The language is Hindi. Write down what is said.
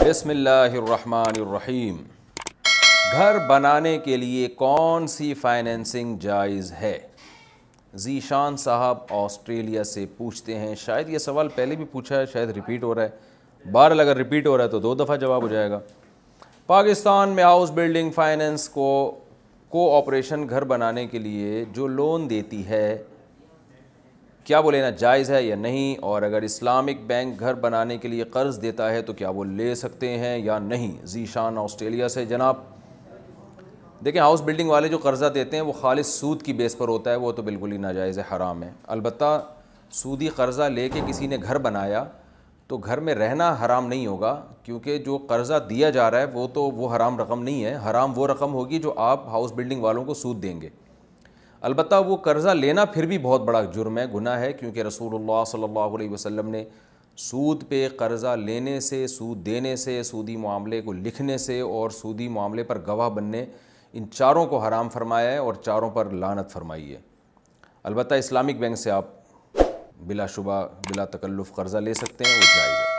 बसमीम घर बनाने के लिए कौन सी फाइनेंसिंग जायज़ है जीशान साहब ऑस्ट्रेलिया से पूछते हैं शायद ये सवाल पहले भी पूछा है शायद रिपीट हो रहा है बहरहाल अगर रिपीट हो रहा है तो दो दफ़ा जवाब हो जाएगा पाकिस्तान में हाउस बिल्डिंग फाइनेंस को कोऑपरेशन घर बनाने के लिए जो लोन देती है क्या वो लेना जायज़ है या नहीं और अगर इस्लामिक बैंक घर बनाने के लिए कर्ज़ देता है तो क्या वो ले सकते हैं या नहीं जीशान ऑस्ट्रेलिया से जनाब देखें हाउस बिल्डिंग वाले जो कर्ज़ा देते हैं वो खालिश सूद की बेस पर होता है वो तो बिल्कुल ही नाजायज़ हराम है अलबत् सूदी कर्ज़ा ले कर किसी ने घर बनाया तो घर में रहना हराम नहीं होगा क्योंकि जो कर्ज़ा दिया जा रहा है वो तो वो हराम रकम नहीं है हराम वो रकम होगी जो आप हाउस बिल्डिंग वालों को सूद देंगे अलबत् वो कर्ज़ा लेना फिर भी बहुत बड़ा जुर्म है गुना है क्योंकि रसूल सल्ला अलैहि ने सूद पे कर्ज़ा लेने से सूद देने से सूदी मामले को लिखने से और सूदी मामले पर गवाह बनने इन चारों को हराम फरमाया है और चारों पर लानत फरमाई है अलबत् इस्लामिक बैंक से आप बिलाशुबा बिला तकल्लुफ़ कर्ज़ा ले सकते हैं वो जायज़ है